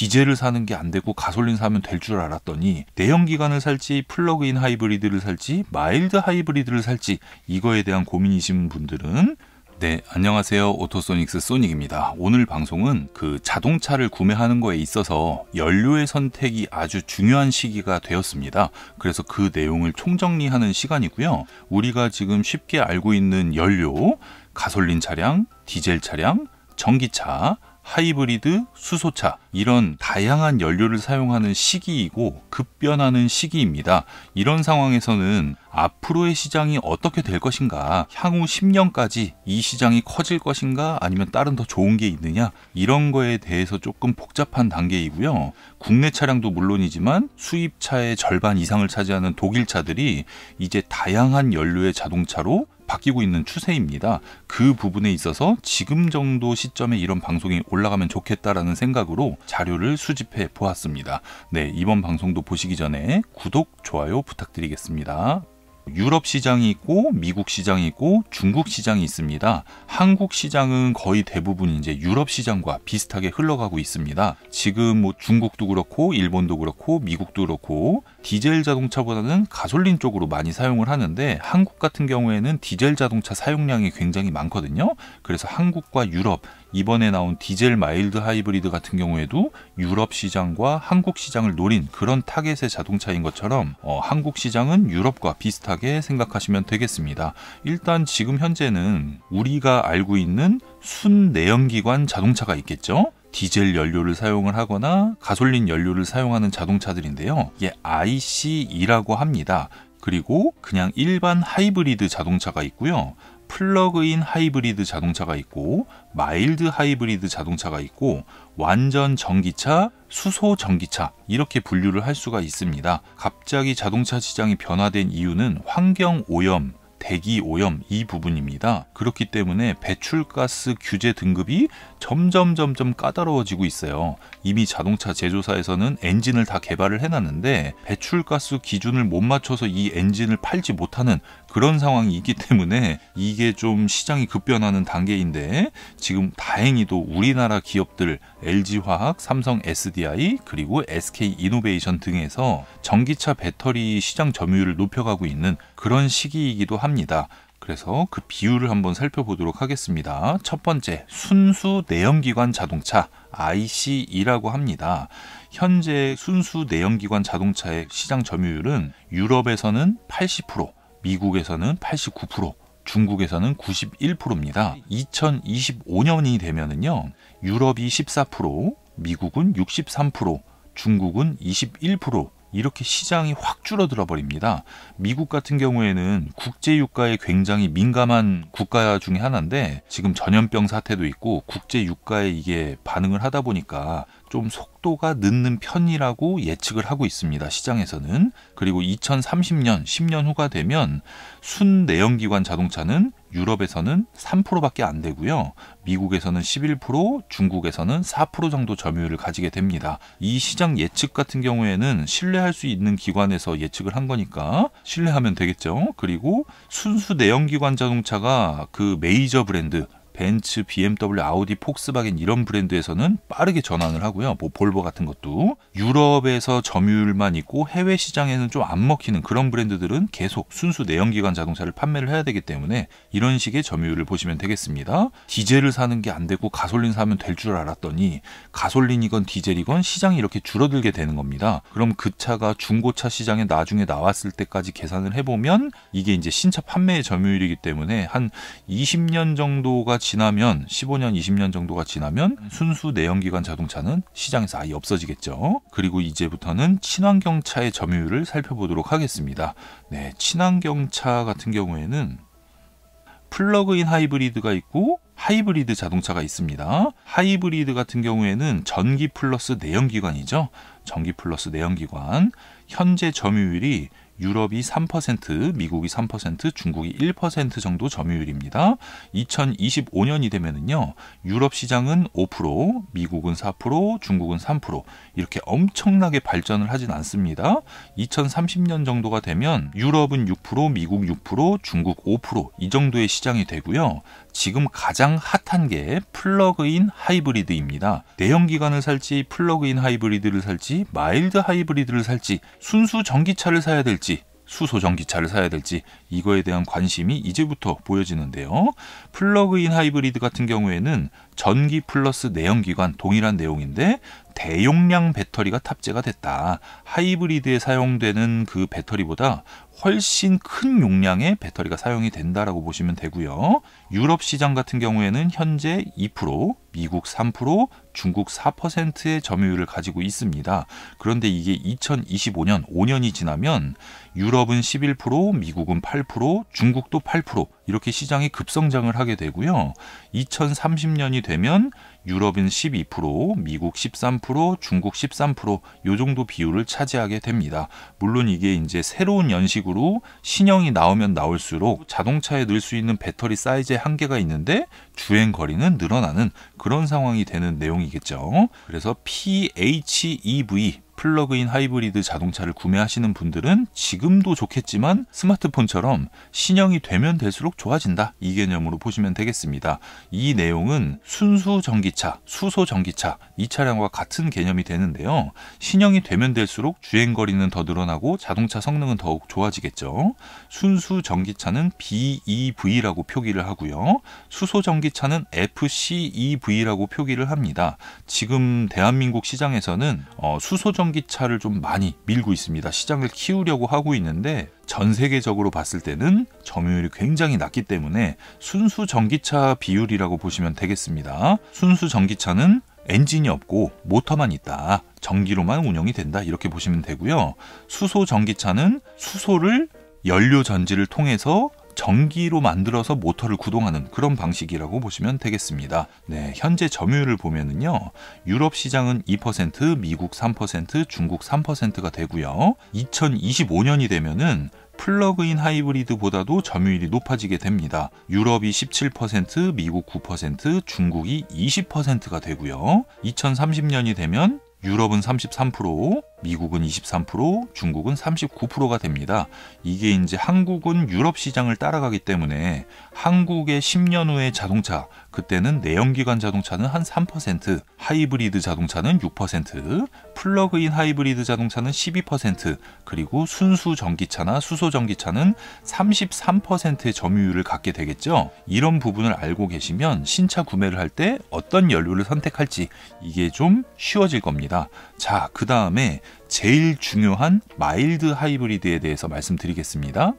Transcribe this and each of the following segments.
디젤을 사는 게 안 되고 가솔린 사면 될 줄 알았더니 내연 기관을 살지 플러그인 하이브리드를 살지 마일드 하이브리드를 살지 이거에 대한 고민이신 분들은 네, 안녕하세요. 오토소닉스 소닉입니다. 오늘 방송은 그 자동차를 구매하는 거에 있어서 연료의 선택이 아주 중요한 시기가 되었습니다. 그래서 그 내용을 총정리하는 시간이고요. 우리가 지금 쉽게 알고 있는 연료, 가솔린 차량, 디젤 차량, 전기차, 하이브리드, 수소차 이런 다양한 연료를 사용하는 시기이고 급변하는 시기입니다. 이런 상황에서는 앞으로의 시장이 어떻게 될 것인가 향후 10년까지 이 시장이 커질 것인가 아니면 다른 더 좋은 게 있느냐 이런 거에 대해서 조금 복잡한 단계이고요. 국내 차량도 물론이지만 수입차의 절반 이상을 차지하는 독일 차들이 이제 다양한 연료의 자동차로 바뀌고 있는 추세입니다. 그 부분에 있어서 지금 정도 시점에 이런 방송이 올라가면 좋겠다라는 생각으로 자료를 수집해 보았습니다. 네, 이번 방송도 보시기 전에 구독, 좋아요 부탁드리겠습니다. 유럽 시장이 있고 미국 시장이 있고 중국 시장이 있습니다. 한국 시장은 거의 대부분 이제 유럽 시장과 비슷하게 흘러가고 있습니다. 지금 뭐 중국도 그렇고 일본도 그렇고 미국도 그렇고 디젤 자동차보다는 가솔린 쪽으로 많이 사용을 하는데 한국 같은 경우에는 디젤 자동차 사용량이 굉장히 많거든요. 그래서 한국과 유럽 이번에 나온 디젤 마일드 하이브리드 같은 경우에도 유럽 시장과 한국 시장을 노린 그런 타겟의 자동차인 것처럼 어, 한국 시장은 유럽과 비슷하게 생각하시면 되겠습니다. 일단 지금 현재는 우리가 알고 있는 순 내연기관 자동차가 있겠죠. 디젤 연료를 사용을 하거나 가솔린 연료를 사용하는 자동차들인데요. 이게 ICE라고 합니다. 그리고 그냥 일반 하이브리드 자동차가 있고요. 플러그인 하이브리드 자동차가 있고 마일드 하이브리드 자동차가 있고 완전 전기차, 수소 전기차 이렇게 분류를 할 수가 있습니다. 갑자기 자동차 시장이 변화된 이유는 환경 오염, 대기 오염 이 부분입니다. 그렇기 때문에 배출가스 규제 등급이 점점 점점 까다로워지고 있어요. 이미 자동차 제조사에서는 엔진을 다 개발을 해놨는데 배출가스 기준을 못 맞춰서 이 엔진을 팔지 못하는 그런 상황이기 때문에 이게 좀 시장이 급변하는 단계인데 지금 다행히도 우리나라 기업들 LG화학, 삼성 SDI 그리고 SK 이노베이션 등에서 전기차 배터리 시장 점유율을 높여가고 있는 그런 시기이기도 합니다. 그래서 그 비율을 한번 살펴보도록 하겠습니다. 첫 번째, 순수 내연기관 자동차 ICE라고 합니다. 현재 순수 내연기관 자동차의 시장 점유율은 유럽에서는 80%, 미국에서는 89%, 중국에서는 91%입니다. 2025년이 되면은요, 유럽이 14%, 미국은 63%, 중국은 이렇게 시장이 확 줄어들어 버립니다. 미국 같은 경우에는 국제 유가에 굉장히 민감한 국가 중에 하나인데 지금 전염병 사태도 있고 국제 유가에 이게 반응을 하다 보니까 좀 속도가 늦는 편이라고 예측을 하고 있습니다. 시장에서는. 그리고 2030년, 10년 후가 되면 순 내연기관 자동차는 유럽에서는 3%밖에 안 되고요. 미국에서는 11%, 중국에서는 4% 정도 점유율을 가지게 됩니다. 이 시장 예측 같은 경우에는 신뢰할 수 있는 기관에서 예측을 한 거니까 신뢰하면 되겠죠. 그리고 순수 내연기관 자동차가 그 메이저 브랜드 벤츠, BMW, 아우디, 폭스바겐 이런 브랜드에서는 빠르게 전환을 하고요. 뭐 볼보 같은 것도 유럽에서 점유율만 있고 해외 시장에는 좀 안 먹히는 그런 브랜드들은 계속 순수 내연기관 자동차를 판매를 해야 되기 때문에 이런 식의 점유율을 보시면 되겠습니다. 디젤을 사는 게 안 되고 가솔린 사면 될 줄 알았더니 가솔린이건 디젤이건 시장이 이렇게 줄어들게 되는 겁니다. 그럼 그 차가 중고차 시장에 나중에 나왔을 때까지 계산을 해보면 이게 이제 신차 판매의 점유율이기 때문에 한 20년 정도가 지나면 15년, 20년 정도가 지나면 순수 내연기관 자동차는 시장에서 아예 없어지겠죠. 그리고 이제부터는 친환경 차의 점유율을 살펴보도록 하겠습니다. 네, 친환경 차 같은 경우에는 플러그인 하이브리드가 있고 하이브리드 자동차가 있습니다. 하이브리드 같은 경우에는 전기 플러스 내연기관이죠. 전기 플러스 내연기관. 현재 점유율이 유럽이 3%, 미국이 3%, 중국이 1% 정도 점유율입니다. 2025년이 되면은요. 유럽 시장은 5%, 미국은 4%, 중국은 3% 이렇게 엄청나게 발전을 하진 않습니다. 2030년 정도가 되면 유럽은 6%, 미국 6%, 중국 5%이 정도의 시장이 되고요. 지금 가장 핫한 게 플러그인 하이브리드입니다. 내연기관을 살지 플러그인 하이브리드를 살지 마일드 하이브리드를 살지 순수 전기차를 사야 될지 수소 전기차를 사야 될지 이거에 대한 관심이 이제부터 보여지는데요. 플러그인 하이브리드 같은 경우에는 전기 플러스 내연기관 동일한 내용인데 대용량 배터리가 탑재가 됐다. 하이브리드에 사용되는 그 배터리보다 훨씬 큰 용량의 배터리가 사용이 된다라고 보시면 되고요. 유럽 시장 같은 경우에는 현재 2%, 미국 3%, 중국 4%의 점유율을 가지고 있습니다. 그런데 이게 2025년 5년이 지나면 유럽은 11%, 미국은 8%, 중국도 8% 이렇게 시장이 급성장을 하게 되고요. 2030년이 되면 유럽은 12%, 미국 13%, 중국 13%요 정도 비율을 차지하게 됩니다. 물론 이게 이제 새로운 연식으로 신형이 나오면 나올수록 자동차에 넣을 수 있는 배터리 사이즈의 한계가 있는데 주행 거리는 늘어나는 그런 상황이 되는 내용이겠죠. 그래서 PHEV 플러그인 하이브리드 자동차를 구매하시는 분들은 지금도 좋겠지만 스마트폰처럼 신형이 되면 될수록 좋아진다. 이 개념으로 보시면 되겠습니다. 이 내용은 순수 전기차, 수소 전기차 이 차량과 같은 개념이 되는데요. 신형이 되면 될수록 주행 거리는 더 늘어나고 자동차 성능은 더욱 좋아지겠죠. 순수 전기차는 BEV라고 표기를 하고요. 수소 전기차는 FCEV라고 표기를 합니다. 지금 대한민국 시장에서는 어, 수소 전기차 전기차를 좀 많이 밀고 있습니다. 시장을 키우려고 하고 있는데 전 세계적으로 봤을 때는 점유율이 굉장히 낮기 때문에 순수 전기차 비율이라고 보시면 되겠습니다. 순수 전기차는 엔진이 없고 모터만 있다. 전기로만 운영이 된다. 이렇게 보시면 되고요. 수소 전기차는 수소를 연료 전지를 통해서 전기로 만들어서 모터를 구동하는 그런 방식이라고 보시면 되겠습니다. 네, 현재 점유율을 보면요 유럽 시장은 2%, 미국 3%, 중국 3%가 되고요. 2025년이 되면은 플러그인 하이브리드보다도 점유율이 높아지게 됩니다. 유럽이 17%, 미국 9%, 중국이 20%가 되고요. 2030년이 되면 유럽은 33%, 미국은 23%, 중국은 39%가 됩니다. 이게 이제 한국은 유럽 시장을 따라가기 때문에 한국의 10년 후의 자동차 그때는 내연기관 자동차는 한 3%, 하이브리드 자동차는 6%, 플러그인 하이브리드 자동차는 12%, 그리고 순수 전기차나 수소 전기차는 33%의 점유율을 갖게 되겠죠. 이런 부분을 알고 계시면 신차 구매를 할 때 어떤 연료를 선택할지 이게 좀 쉬워질 겁니다. 자, 그 다음에 제일 중요한 마일드 하이브리드에 대해서 말씀드리겠습니다.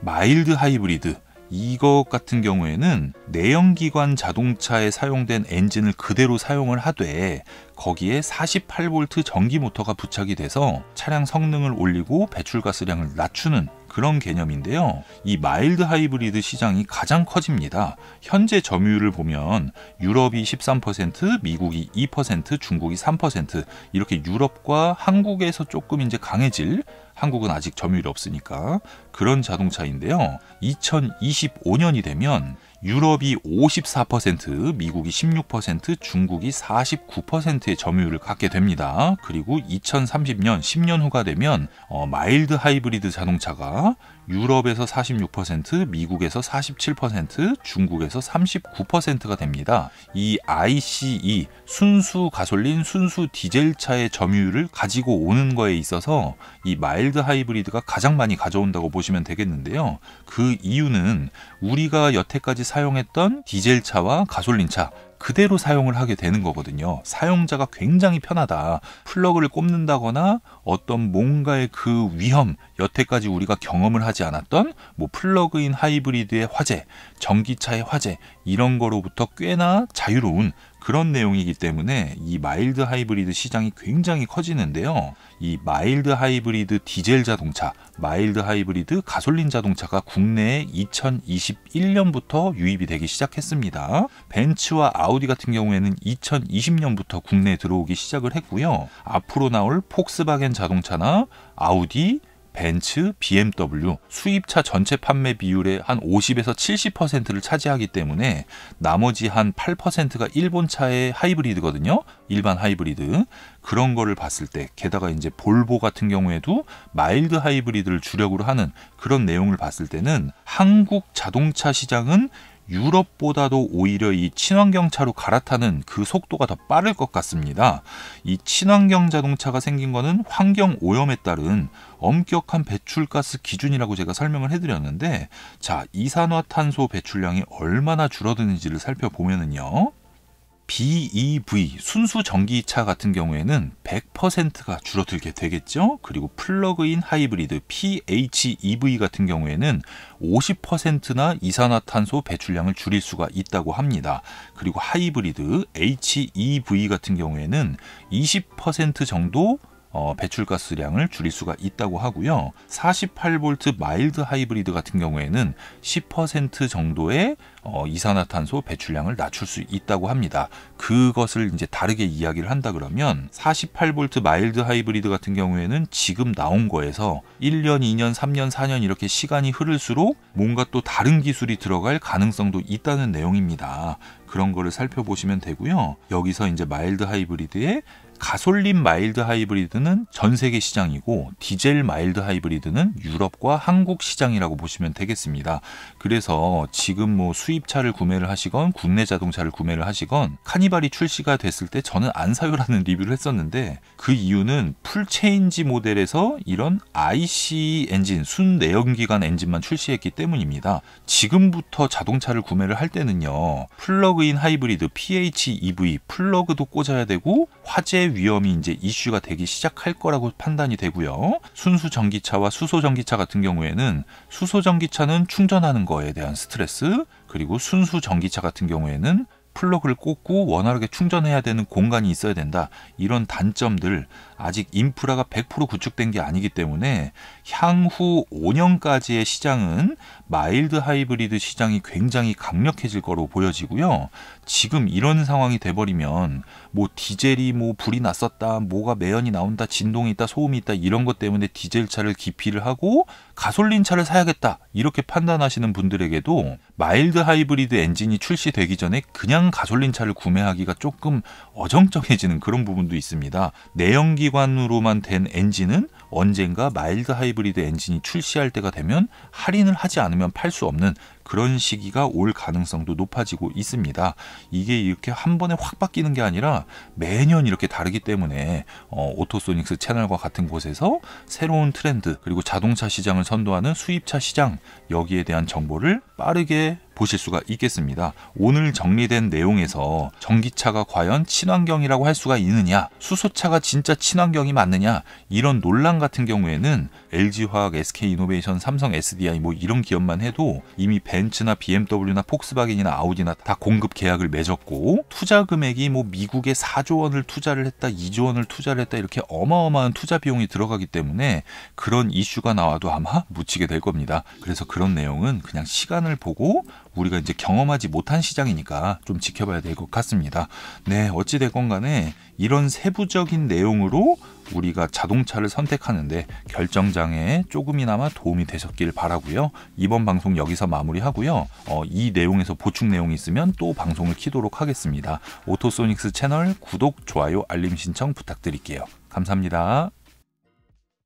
마일드 하이브리드 이것 같은 경우에는 내연기관 자동차에 사용된 엔진을 그대로 사용을 하되 거기에 48V 전기 모터가 부착이 돼서 차량 성능을 올리고 배출가스량을 낮추는 그런 개념인데요. 이 마일드 하이브리드 시장이 가장 커집니다. 현재 점유율을 보면 유럽이 13%, 미국이 2%, 중국이 3% 이렇게 유럽과 한국에서 조금 이제 강해질 한국은 아직 점유율이 없으니까 그런 자동차인데요. 2025년이 되면 유럽이 54%, 미국이 16%, 중국이 49%의 점유율을 갖게 됩니다. 그리고 2030년 10년 후가 되면 어, 마일드 하이브리드 자동차가 유럽에서 46%, 미국에서 47%, 중국에서 39%가 됩니다. 이 ICE 순수 가솔린, 순수 디젤 차의 점유율을 가지고 오는 거에 있어서 이 마일드 하이브리드가 가장 많이 가져온다고 보시면 되겠는데요. 그 이유는 우리가 여태까지 사용했던 디젤차와 가솔린차 그대로 사용을 하게 되는 거거든요. 사용자가 굉장히 편하다. 플러그를 꼽는다거나 어떤 뭔가의 그 위험, 여태까지 우리가 경험을 하지 않았던 뭐 플러그인 하이브리드의 화재, 전기차의 화재 이런 거로부터 꽤나 자유로운 그런 내용이기 때문에 이 마일드 하이브리드 시장이 굉장히 커지는데요. 이 마일드 하이브리드 디젤 자동차, 마일드 하이브리드 가솔린 자동차가 국내에 2021년부터 유입이 되기 시작했습니다. 벤츠와 아우디 같은 경우에는 2020년부터 국내에 들어오기 시작을 했고요. 앞으로 나올 폭스바겐 자동차나 아우디, 벤츠, BMW 수입차 전체 판매 비율의 한 50에서 70%를 차지하기 때문에 나머지 한 8%가 일본차의 하이브리드거든요. 일반 하이브리드. 그런 거를 봤을 때 게다가 이제 볼보 같은 경우에도 마일드 하이브리드를 주력으로 하는 그런 내용을 봤을 때는 한국 자동차 시장은 유럽보다도 오히려 이 친환경 차로 갈아타는 그 속도가 더 빠를 것 같습니다. 이 친환경 자동차가 생긴 거는 환경 오염에 따른 엄격한 배출가스 기준이라고 제가 설명을 해드렸는데 자 이산화탄소 배출량이 얼마나 줄어드는지를 살펴보면은요. BEV 순수 전기차 같은 경우에는 100%가 줄어들게 되겠죠. 그리고 플러그인 하이브리드 PHEV 같은 경우에는 50%나 이산화탄소 배출량을 줄일 수가 있다고 합니다. 그리고 하이브리드 HEV 같은 경우에는 20% 정도 어, 배출가스량을 줄일 수가 있다고 하고요. 48V 마일드 하이브리드 같은 경우에는 10% 정도의 어, 이산화탄소 배출량을 낮출 수 있다고 합니다. 그것을 이제 다르게 이야기를 한다 그러면 48V 마일드 하이브리드 같은 경우에는 지금 나온 거에서 1년, 2년, 3년, 4년 이렇게 시간이 흐를수록 뭔가 또 다른 기술이 들어갈 가능성도 있다는 내용입니다. 그런 거를 살펴보시면 되고요. 여기서 이제 마일드 하이브리드의 가솔린 마일드 하이브리드는 전 세계 시장이고 디젤 마일드 하이브리드는 유럽과 한국 시장이라고 보시면 되겠습니다. 그래서 지금 뭐 수입차를 구매를 하시건 국내 자동차를 구매를 하시건 카니발이 출시가 됐을 때 저는 안 사요라는 리뷰를 했었는데 그 이유는 풀체인지 모델에서 이런 IC 엔진 순내연기관 엔진만 출시했기 때문입니다. 지금부터 자동차를 구매를 할 때는요 플러그인 하이브리드 PHEV 플러그도 꽂아야 되고 화재 위험이 이제 이슈가 되기 시작할 거라고 판단이 되고요. 순수 전기차와 수소 전기차 같은 경우에는 수소 전기차는 충전하는 거에 대한 스트레스, 그리고 순수 전기차 같은 경우에는 플러그를 꽂고 원활하게 충전해야 되는 공간이 있어야 된다. 이런 단점들 아직 인프라가 100% 구축된 게 아니기 때문에 향후 5년까지의 시장은 마일드 하이브리드 시장이 굉장히 강력해질 거로 보여지고요. 지금 이런 상황이 돼버리면 뭐 디젤이 뭐 불이 났었다, 뭐가 매연이 나온다, 진동이 있다, 소음이 있다 이런 것 때문에 디젤 차를 기피를 하고 가솔린 차를 사야겠다 이렇게 판단하시는 분들에게도 마일드 하이브리드 엔진이 출시되기 전에 그냥 가솔린 차를 구매하기가 조금 어정쩡해지는 그런 부분도 있습니다. 내연기관으로만 된 엔진은 언젠가 마일드 하이브리드 엔진이 출시할 때가 되면 할인을 하지 않으면 팔 수 없는 그런 시기가 올 가능성도 높아지고 있습니다. 이게 이렇게 한 번에 확 바뀌는 게 아니라 매년 이렇게 다르기 때문에 어, 오토소닉스 채널과 같은 곳에서 새로운 트렌드 그리고 자동차 시장을 선도하는 수입차 시장 여기에 대한 정보를 빠르게 보실 수가 있겠습니다. 오늘 정리된 내용에서 전기차가 과연 친환경이라고 할 수가 있느냐, 수소차가 진짜 친환경이 맞느냐 이런 논란 같은 경우에는 LG화학, SK이노베이션, 삼성 SDI 뭐 이런 기업만 해도 이미 벤츠나 BMW나 폭스바겐이나 아우디나 다 공급 계약을 맺었고 투자 금액이 뭐 미국에 4조 원을 투자를 했다, 2조 원을 투자를 했다 이렇게 어마어마한 투자 비용이 들어가기 때문에 그런 이슈가 나와도 아마 묻히게 될 겁니다. 그래서 그런 내용은 그냥 시간을 보고 우리가 이제 경험하지 못한 시장이니까 좀 지켜봐야 될 것 같습니다. 네, 어찌됐건 간에 이런 세부적인 내용으로 우리가 자동차를 선택하는데 결정장애에 조금이나마 도움이 되셨길 바라고요. 이번 방송 여기서 마무리하고요. 어, 이 내용에서 보충 내용이 있으면 또 방송을 키도록 하겠습니다. 오토소닉스 채널 구독, 좋아요, 알림 신청 부탁드릴게요. 감사합니다.